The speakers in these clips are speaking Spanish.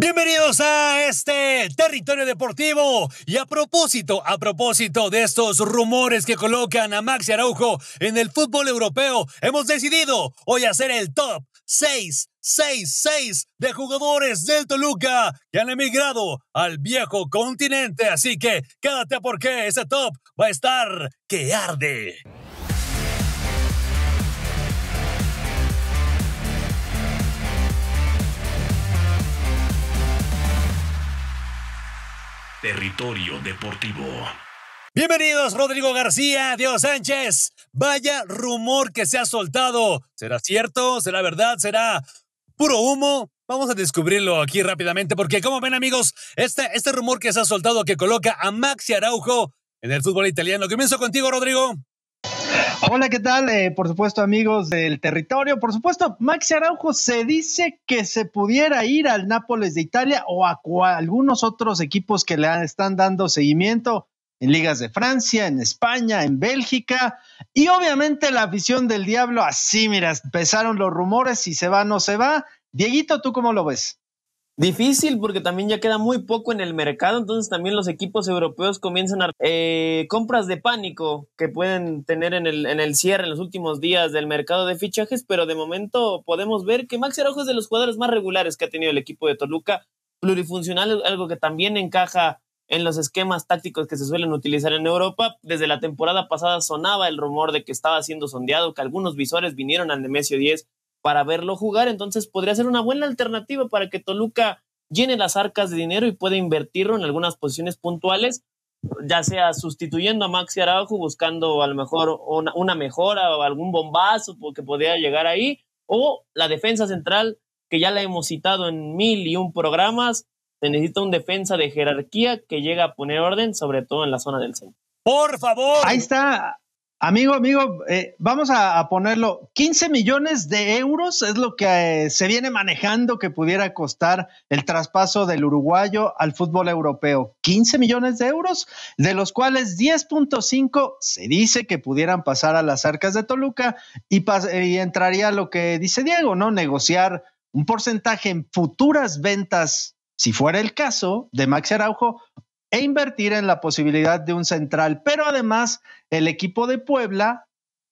Bienvenidos a este territorio deportivo. Y a propósito, a propósito de estos rumores que colocan a Maxi Araujo en el fútbol europeo, hemos decidido hoy hacer el top 6 6-6 de jugadores del Toluca que han emigrado al viejo continente. Así que quédate porque ese top va a estar que arde. Territorio Deportivo. Bienvenidos, Rodrigo García, Dios Sánchez. Vaya rumor que se ha soltado. ¿Será cierto? ¿Será verdad? ¿Será puro humo? Vamos a descubrirlo aquí rápidamente porque, como ven amigos, este, este rumor que se ha soltado que coloca a Maxi Araujo en el fútbol italiano. Comienzo contigo, Rodrigo. Hola, ¿qué tal? Eh, por supuesto, amigos del territorio. Por supuesto, Maxi Araujo se dice que se pudiera ir al Nápoles de Italia o a algunos otros equipos que le están dando seguimiento en ligas de Francia, en España, en Bélgica. Y obviamente la afición del diablo, así, mira, empezaron los rumores si se va o no se va. Dieguito, ¿tú cómo lo ves? Difícil porque también ya queda muy poco en el mercado, entonces también los equipos europeos comienzan a eh, compras de pánico que pueden tener en el, en el cierre en los últimos días del mercado de fichajes, pero de momento podemos ver que Max Araujo es de los jugadores más regulares que ha tenido el equipo de Toluca, plurifuncional, algo que también encaja en los esquemas tácticos que se suelen utilizar en Europa. Desde la temporada pasada sonaba el rumor de que estaba siendo sondeado, que algunos visores vinieron al Nemesio 10 para verlo jugar. Entonces podría ser una buena alternativa para que Toluca llene las arcas de dinero y pueda invertirlo en algunas posiciones puntuales, ya sea sustituyendo a Maxi Araujo, buscando a lo mejor una, mejora o algún bombazo que podría llegar ahí, o la defensa central, que ya la hemos citado en mil y un programas, se necesita un defensa de jerarquía que llegue a poner orden, sobre todo en la zona del centro. Por favor. Ahí está, Amigo, amigo, eh, vamos a, ponerlo, 15 millones de euros es lo que eh, se viene manejando que pudiera costar el traspaso del uruguayo al fútbol europeo. 15 millones de euros, de los cuales 10.5 se dice que pudieran pasar a las arcas de Toluca y, eh, y entraría lo que dice Diego, ¿no? Negociar un porcentaje en futuras ventas, si fuera el caso, de Maxi Araujo e invertir en la posibilidad de un central. Pero además, el equipo de Puebla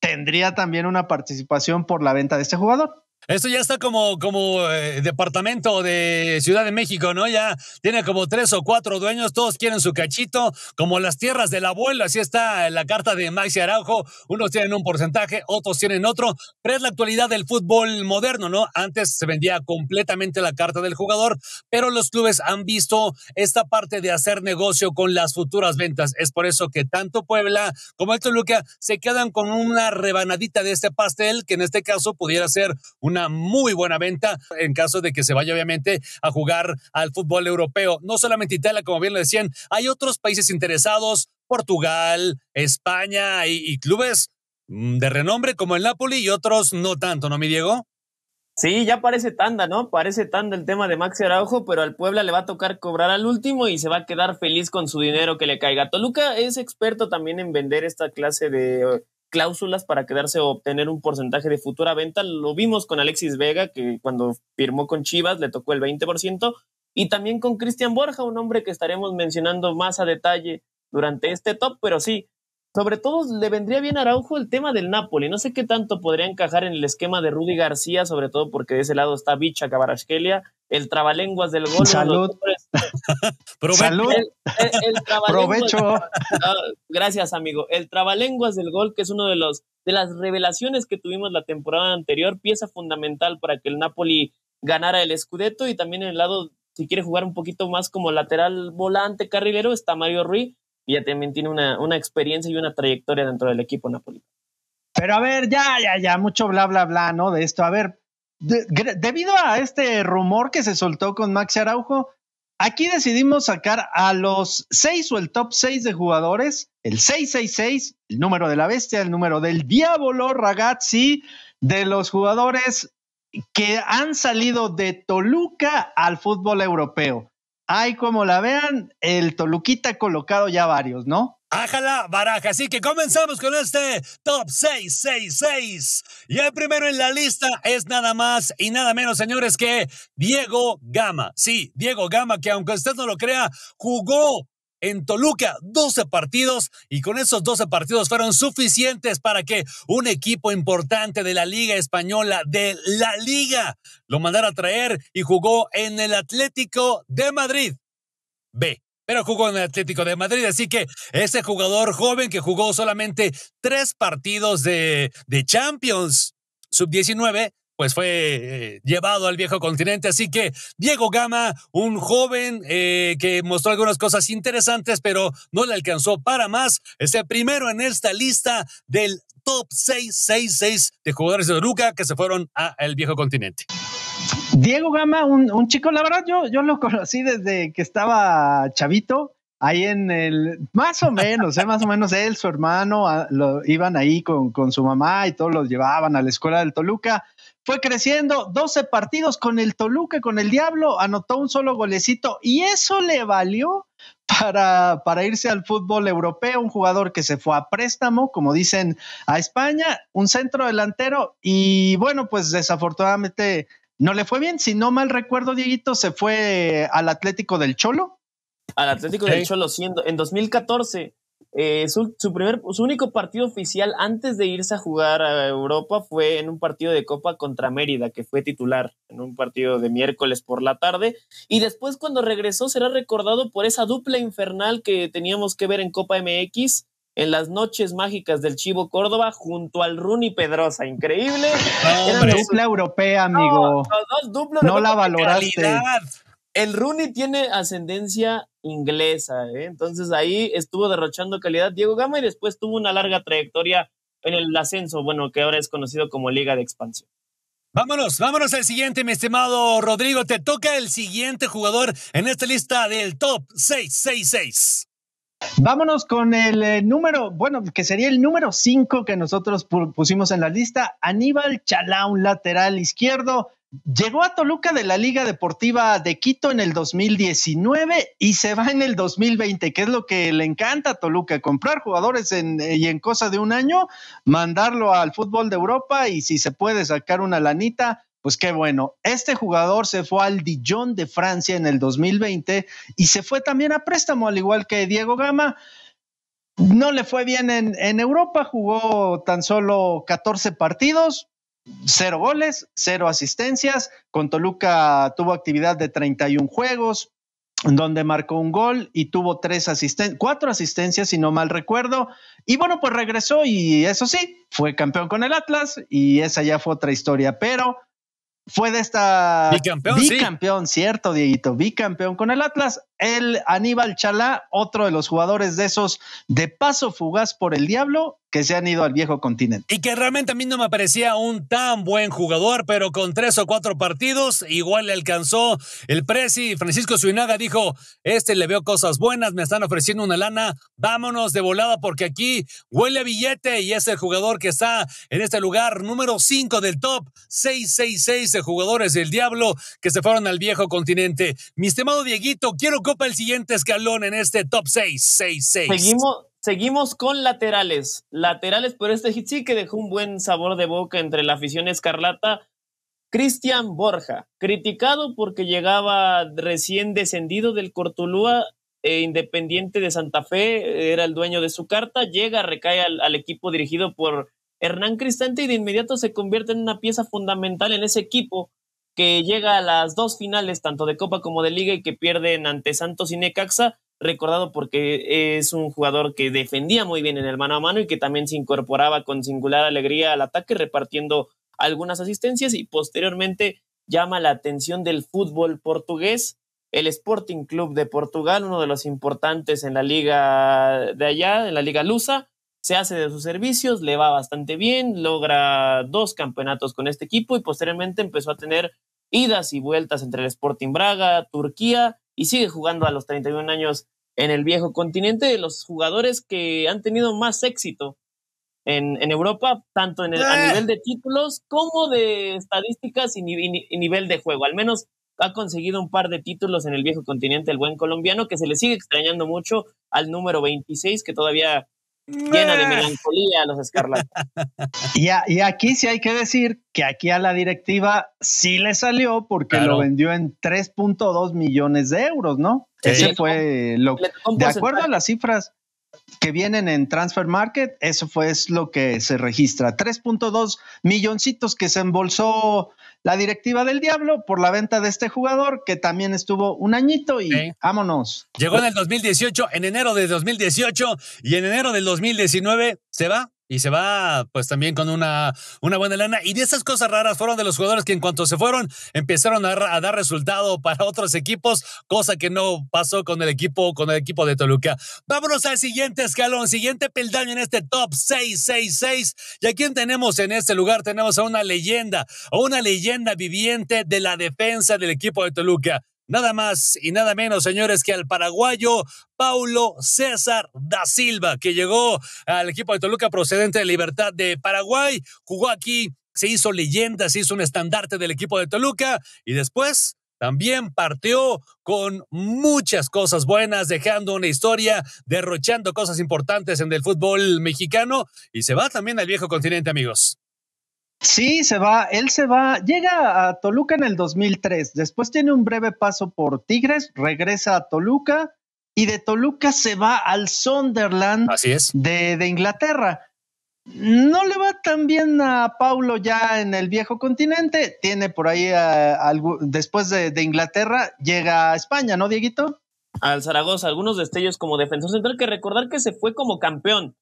tendría también una participación por la venta de este jugador. Esto ya está como, como eh, departamento de Ciudad de México, ¿no? Ya tiene como tres o cuatro dueños, todos quieren su cachito, como las tierras del abuelo, así está la carta de Maxi Araujo, unos tienen un porcentaje, otros tienen otro, pero es la actualidad del fútbol moderno, ¿no? Antes se vendía completamente la carta del jugador, pero los clubes han visto esta parte de hacer negocio con las futuras ventas, es por eso que tanto Puebla como el Toluca se quedan con una rebanadita de este pastel, que en este caso pudiera ser un una muy buena venta en caso de que se vaya obviamente a jugar al fútbol europeo. No solamente Italia, como bien lo decían, hay otros países interesados, Portugal, España y, clubes mm, de renombre como el Napoli y otros no tanto, ¿no, mi Diego? Sí, ya parece tanda, ¿no? Parece tanda el tema de Maxi Araujo, pero al Puebla le va a tocar cobrar al último y se va a quedar feliz con su dinero que le caiga. Toluca es experto también en vender esta clase de cláusulas para quedarse o obtener un porcentaje de futura venta. Lo vimos con Alexis Vega, que cuando firmó con Chivas le tocó el 20%, y también con Cristian Borja, un hombre que estaremos mencionando más a detalle durante este top, pero sí, sobre todo le vendría bien a Araujo el tema del Napoli. No sé qué tanto podría encajar en el esquema de Rudy García, sobre todo porque de ese lado está Bicha Cabarasquelia, el trabalenguas del gol, Salud. Provecho. Ah, gracias, amigo. El trabalenguas del gol, que es uno de los de las revelaciones que tuvimos la temporada anterior, pieza fundamental para que el Napoli ganara el Scudetto y también en el lado, si quiere jugar un poquito más como lateral volante carrilero, está Mario Ruiz, y ya también tiene una, experiencia y una trayectoria dentro del equipo Napoli Pero a ver, ya, ya, ya, mucho bla, bla, bla, ¿no? De esto. A ver, debido a este rumor que se soltó con Maxi Araujo, Aquí decidimos sacar a los seis o el top seis de jugadores, el 666, el número de la bestia, el número del diablo, ragazzi, de los jugadores que han salido de Toluca al fútbol europeo. Hay como la vean, el Toluquita ha colocado ya varios, ¿no? Ájala Baraja. Así que comenzamos con este top 666. Y el primero en la lista es nada más y nada menos, señores, que Diego Gama. Sí, Diego Gama, que aunque usted no lo crea, jugó en Toluca 12 partidos y con esos 12 partidos fueron suficientes para que un equipo importante de la Liga Española, de la Liga, lo mandara a traer y jugó en el Atlético de Madrid. B pero jugó en el Atlético de Madrid. Así que ese jugador joven que jugó solamente tres partidos de, Champions sub-19, pues fue eh, llevado al viejo continente. Así que Diego Gama, un joven eh, que mostró algunas cosas interesantes, pero no le alcanzó para más. Es el primero en esta lista del top 6-6-6 de jugadores de Luca que se fueron al viejo continente. Diego Gama, un, chico, la verdad, yo, yo lo conocí desde que estaba chavito, ahí en el, más o menos, eh, más o menos él, su hermano, ah, lo, iban ahí con, su mamá y todos los llevaban a la escuela del Toluca. Fue creciendo 12 partidos con el Toluca, con el Diablo, anotó un solo golecito y eso le valió para, para, irse al fútbol europeo, un jugador que se fue a préstamo, como dicen, a España, un centro delantero y bueno, pues desafortunadamente no le fue bien. Si no mal recuerdo, Dieguito se fue al Atlético del Cholo. Al Atlético del Cholo, siendo en 2014. Eh, su, su, primer, su único partido oficial antes de irse a jugar a Europa fue en un partido de Copa contra Mérida, que fue titular en un partido de miércoles por la tarde. Y después, cuando regresó, será recordado por esa dupla infernal que teníamos que ver en Copa MX en las noches mágicas del Chivo Córdoba junto al Runi Pedrosa. Increíble. No, dupla europea, amigo. No, la valoraste. El Runi tiene ascendencia inglesa, ¿eh? entonces ahí estuvo derrochando calidad Diego Gama y después tuvo una larga trayectoria en el ascenso, bueno, que ahora es conocido como Liga de Expansión. Vámonos, vámonos al siguiente, mi estimado Rodrigo. Te toca el siguiente jugador en esta lista del top 666. Vámonos con el eh, número, bueno, que sería el número 5 que nosotros pusimos en la lista, Aníbal Chalá, un lateral izquierdo. Llegó a Toluca de la Liga Deportiva de Quito en el 2019 y se va en el 2020, que es lo que le encanta a Toluca, comprar jugadores en, eh, y en cosa de un año, mandarlo al fútbol de Europa y si se puede sacar una lanita, pues qué bueno. Este jugador se fue al Dijon de Francia en el 2020 y se fue también a préstamo, al igual que Diego Gama. No le fue bien en, Europa, jugó tan solo 14 partidos, cero goles, cero asistencias. Con Toluca tuvo actividad de 31 juegos, donde marcó un gol y tuvo tres asisten cuatro asistencias, si no mal recuerdo. Y bueno, pues regresó y eso sí, fue campeón con el Atlas y esa ya fue otra historia, pero fue de esta bicampeón, bicampeón cierto, Dieguito, bicampeón con el Atlas. El Aníbal Chalá, otro de los jugadores de esos de paso fugaz por el diablo, que se han ido al viejo continente. Y que realmente a mí no me parecía un tan buen jugador, pero con tres o cuatro partidos igual le alcanzó el precio Francisco Suinaga dijo, este le veo cosas buenas, me están ofreciendo una lana, vámonos de volada porque aquí huele a billete y es el jugador que está en este lugar número 5 del top 666 de jugadores del diablo que se fueron al viejo continente. Mi estimado Dieguito, quiero copa el siguiente escalón en este top 666. Seguimos Seguimos con laterales. Laterales, pero este hit que dejó un buen sabor de boca entre la afición escarlata. Cristian Borja, criticado porque llegaba recién descendido del Cortulúa, e Independiente de Santa Fe, era el dueño de su carta, llega, recae al, al equipo dirigido por Hernán Cristante y de inmediato se convierte en una pieza fundamental en ese equipo que llega a las dos finales, tanto de Copa como de Liga, y que pierden ante Santos y Necaxa recordado porque es un jugador que defendía muy bien en el mano a mano y que también se incorporaba con singular alegría al ataque, repartiendo algunas asistencias y posteriormente llama la atención del fútbol portugués. El Sporting Club de Portugal, uno de los importantes en la liga de allá, en la liga lusa, se hace de sus servicios, le va bastante bien, logra dos campeonatos con este equipo y posteriormente empezó a tener idas y vueltas entre el Sporting Braga, Turquía y sigue jugando a los 31 años en el viejo continente de los jugadores que han tenido más éxito en, Europa, tanto en el, a eh. nivel de títulos como de estadísticas y, y, nivel de juego. Al menos ha conseguido un par de títulos en el viejo continente el buen colombiano, que se le sigue extrañando mucho al número 26, que todavía llena de ah. melancolía los escarlatas. y, aquí sí hay que decir que aquí a la directiva sí le salió porque lo vendió en 3.2 millones de euros, ¿no? Ese fue lo que... De acuerdo a las cifras que vienen en Transfer Market, eso fue lo que se registra. 3.2 milloncitos que se embolsó la directiva del diablo por la venta de este jugador que también estuvo un añito y vámonos. Llegó en el 2018, en enero de 2018 y en enero del 2019 se va y se va pues también con una, una buena lana. Y de esas cosas raras fueron de los jugadores que en cuanto se fueron empezaron a, dar resultado para otros equipos, cosa que no pasó con el equipo, con el equipo de Toluca. Vámonos al siguiente escalón, siguiente peldaño en este top 666. ¿Y a quién tenemos en este lugar? Tenemos a una leyenda, a una leyenda viviente de la defensa del equipo de Toluca nada más y nada menos, señores, que al paraguayo Paulo César da Silva, que llegó al equipo de Toluca procedente de Libertad de Paraguay, jugó aquí, se hizo leyenda, se hizo un estandarte del equipo de Toluca y después también partió con muchas cosas buenas, dejando una historia, derrochando cosas importantes en el fútbol mexicano y se va también al viejo continente, amigos. Sí, se va, él se va, llega a Toluca en el 2003, después tiene un breve paso por Tigres, regresa a Toluca y de Toluca se va al Sunderland Así es. De, Inglaterra. No le va tan bien a Paulo ya en el viejo continente, tiene por ahí eh, algo después de, de Inglaterra, llega a España, ¿no, Dieguito? Al Zaragoza, algunos destellos como defensor central que recordar que se fue como campeón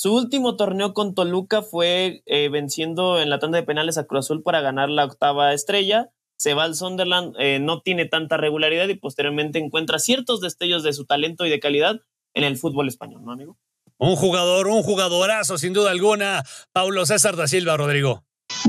su último torneo con Toluca fue eh, venciendo en la tanda de penales a Cruz Azul para ganar la octava estrella. Se va al Sunderland, eh, no tiene tanta regularidad y posteriormente encuentra ciertos destellos de su talento y de calidad en el fútbol español, ¿no, amigo? Un jugador, un jugadorazo, sin duda alguna, Paulo César da Silva, Rodrigo.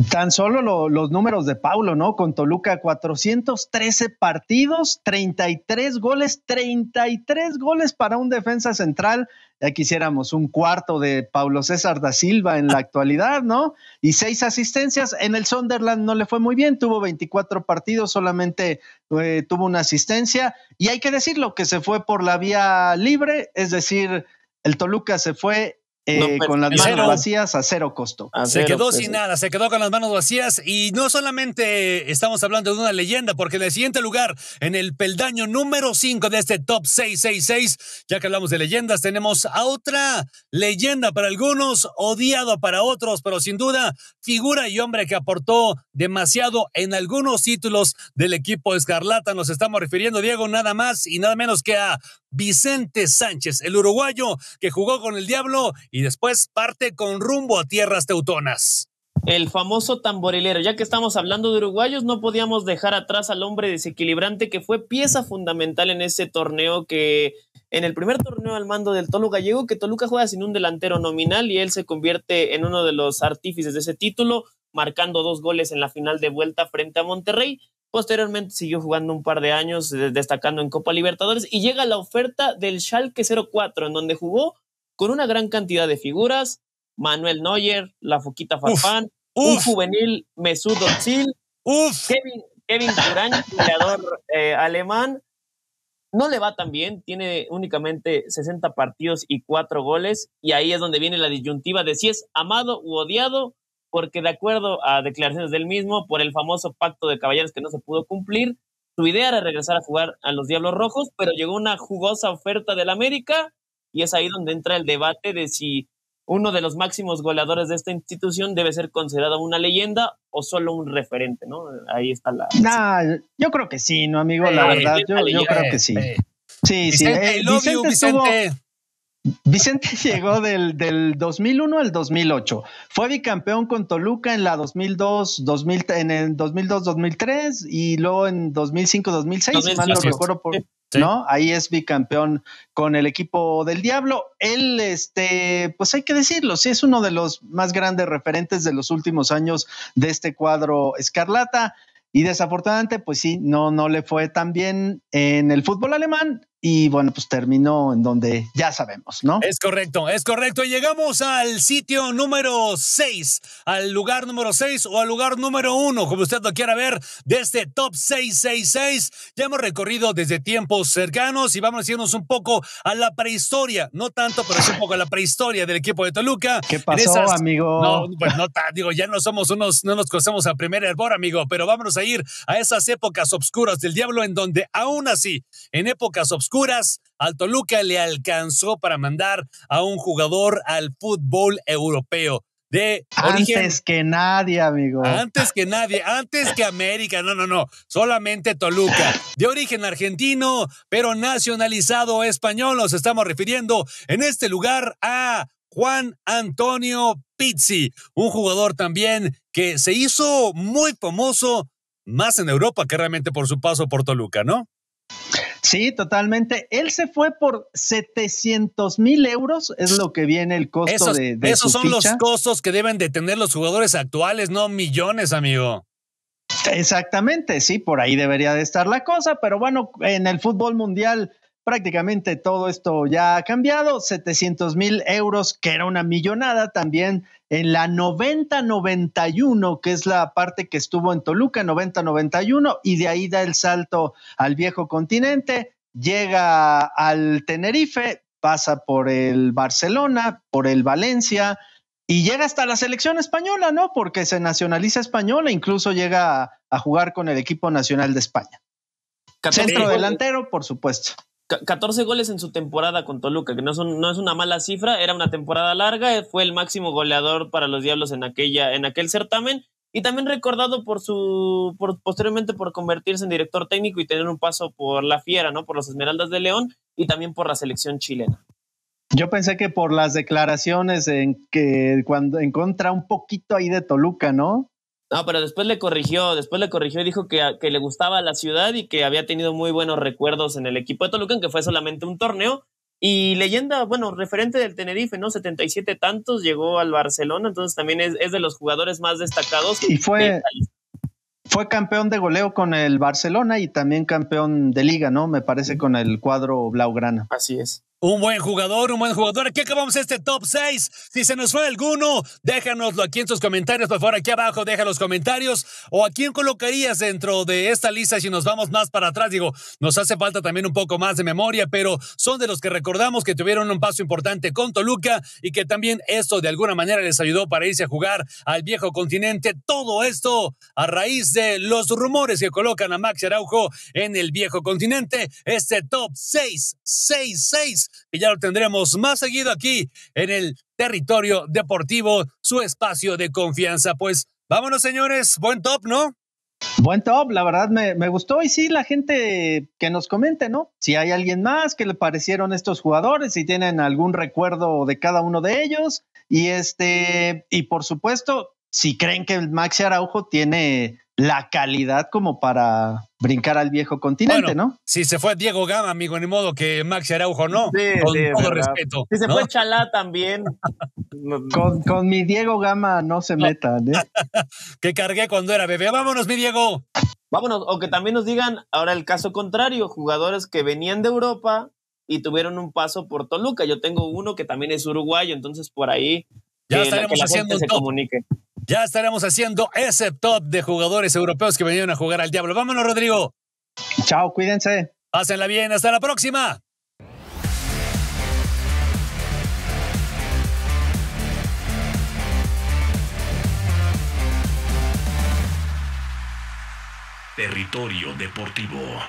Tan solo los números de Paulo, ¿no? Con Toluca, 413 partidos, 33 goles, 33 goles para un defensa central. Ya quisiéramos un cuarto de Paulo César da Silva en la actualidad, ¿no? Y seis asistencias. En el Sunderland no le fue muy bien, tuvo 24 partidos, solamente eh, tuvo una asistencia. Y hay que decirlo, que se fue por la vía libre, es decir, el Toluca se fue eh, con las manos vacías a cero costo. se quedó sin nada, se quedó con las manos vacías y no solamente estamos hablando de una leyenda, porque en el siguiente lugar, en el peldaño número 5 de este top 666, ya que hablamos de leyendas, tenemos a otra leyenda para algunos, odiado para otros, pero sin duda figura y hombre que aportó demasiado en algunos títulos del equipo Escarlata. Nos estamos refiriendo, Diego, nada más y nada menos que a Vicente Sánchez, el uruguayo que jugó con el Diablo y después parte con rumbo a tierras teutonas. El famoso tamborilero. Ya que estamos hablando de uruguayos, no podíamos dejar atrás al hombre desequilibrante que fue pieza fundamental en ese torneo que en el primer torneo al mando del Tolo Gallego, que Toluca juega sin un delantero nominal y él se convierte en uno de los artífices de ese título, marcando dos goles en la final de vuelta frente a Monterrey. Posteriormente siguió jugando un par de años, destacando en Copa Libertadores, y llega la oferta del Schalke 04, en donde jugó con una gran cantidad de figuras, Manuel Neuer, la Foquita Farfán, un juvenil Mesut Özil, Kevin, Kevin Durán, jugador eh, alemán. No le va tan bien, tiene únicamente 60 partidos y 4 goles, y ahí es donde viene la disyuntiva de si es amado u odiado, porque de acuerdo a declaraciones del mismo, por el famoso pacto de caballeros que no se pudo cumplir, su idea era regresar a jugar a los Diablos Rojos, pero llegó una jugosa oferta del América y es ahí donde entra el debate de si uno de los máximos goleadores de esta institución debe ser considerado una leyenda o solo un referente, ¿no? Ahí está la... Ah, yo creo que sí, ¿no, amigo? la verdad, yo, creo que sí. Sí, sí. Vicente, eh, Vicente, Vicente llegó del, 2001 al 2008. Fue bicampeón con Toluca en la 2002, 2000, en el 2002-2003 y luego en 2005-2006, no recuerdo, ¿no? Ahí es bicampeón con el equipo del Diablo. Él, este, pues hay que decirlo, sí es uno de los más grandes referentes de los últimos años de este cuadro escarlata. Y desafortunadamente, pues sí, no, no le fue tan bien en el fútbol alemán y bueno, pues terminó en donde ya sabemos, ¿no? Es correcto, es correcto. Llegamos al sitio número 6, al lugar número 6 o al lugar número 1, como usted lo quiera ver, de este top 666. Ya hemos recorrido desde tiempos cercanos y vamos a irnos un poco a la prehistoria, no tanto, pero sí un poco a la prehistoria del equipo de Toluca. ¿Qué pasó, amigo? No, pues no digo, ya no somos unos, no nos conocemos a primer hervor, amigo, pero vámonos a ir a esas épocas oscuras del diablo en donde aún así, en épocas obscuras, curas al Toluca le alcanzó para mandar a un jugador al fútbol europeo. De antes que nadie, amigo. Antes que nadie, antes que América, no, no, no, solamente Toluca. De origen argentino, pero nacionalizado español, nos estamos refiriendo en este lugar a Juan Antonio Pizzi, un jugador también que se hizo muy famoso más en Europa que realmente por su paso por Toluca, ¿no? Sí, totalmente. Él se fue por 700 mil euros, es lo que viene el costo de de, Esos son los costos que deben de tener los jugadores actuales, no millones, amigo. Exactamente, sí, por ahí debería de estar la cosa, pero bueno, en el fútbol mundial prácticamente todo esto ya ha cambiado. 700 mil euros, que era una millonada también en la 90-91, que es la parte que estuvo en Toluca, 90-91, y de ahí da el salto al viejo continente, llega al Tenerife, pasa por el Barcelona, por el Valencia. Y llega hasta la selección española, ¿no? Porque se nacionaliza española, e incluso llega a, a jugar con el equipo nacional de España. Centro delantero, por supuesto. 14 goles en su temporada con Toluca, que no, no es una mala cifra, era una temporada larga, eh, fue el máximo goleador para los Diablos en, aquella, en aquel certamen y también recordado por su posteriormente por convertirse en director técnico y tener un paso por la Fiera, ¿no? Por los Esmeraldas de León y también por la selección chilena. Yo pensé que por las declaraciones en que cuando en contra un poquito ahí de Toluca, ¿no? No, pero después le corrigió, después le corrigió y dijo que, que, le gustaba la ciudad y que había tenido muy buenos recuerdos en el equipo de Toluca, que fue solamente un torneo. Y leyenda, bueno, referente del Tenerife, ¿no? 77 tantos, llegó al Barcelona, entonces también es, es de los jugadores más destacados. Y fue, fue campeón de goleo con el Barcelona y también campeón de liga, ¿no? Me parece con el cuadro Blaugrana. Así es. Un buen jugador, un buen jugador. Aquí acabamos este top 6. Si se nos fue alguno, déjanoslo aquí en sus comentarios. Por favor, aquí abajo, deja los comentarios. O a quién colocarías dentro de esta lista si nos vamos más para atrás. Digo, nos hace falta también un poco más de memoria, pero son de los que recordamos que tuvieron un paso importante con Toluca y que también esto de alguna manera les ayudó para irse a jugar al viejo continente. Todo esto a raíz de los rumores que colocan a Max Araujo en el viejo continente. Este top 6, 6, 6 y ya lo tendremos más seguido aquí en el territorio deportivo, su espacio de confianza. Pues vámonos, señores, buen top, ¿no? Buen top, la verdad me, gustó y sí, la gente que nos comente, ¿no? Si hay alguien más que le parecieron estos jugadores, si tienen algún recuerdo de cada uno de ellos y este, y por supuesto, si creen que Maxi Araujo tiene la calidad como para brincar al viejo continente, ¿no? Si se fue Diego Gama, amigo, ni modo que Maxi Araujo no. Sí, con todo respeto. Si se fue Chalá también. con, mi Diego Gama no se metan, ¿eh? que cargué cuando era bebé. Vámonos, mi Diego. Vámonos, o que también nos digan ahora el caso contrario, jugadores que venían de Europa y tuvieron un paso por Toluca. Yo tengo uno que también es uruguayo, entonces por ahí ya estaremos haciendo un Se comunique. Ya estaremos haciendo ese top de jugadores europeos que vinieron a jugar al diablo. Vámonos, Rodrigo. Chao, cuídense. Pásenla bien, hasta la próxima. Territorio Deportivo.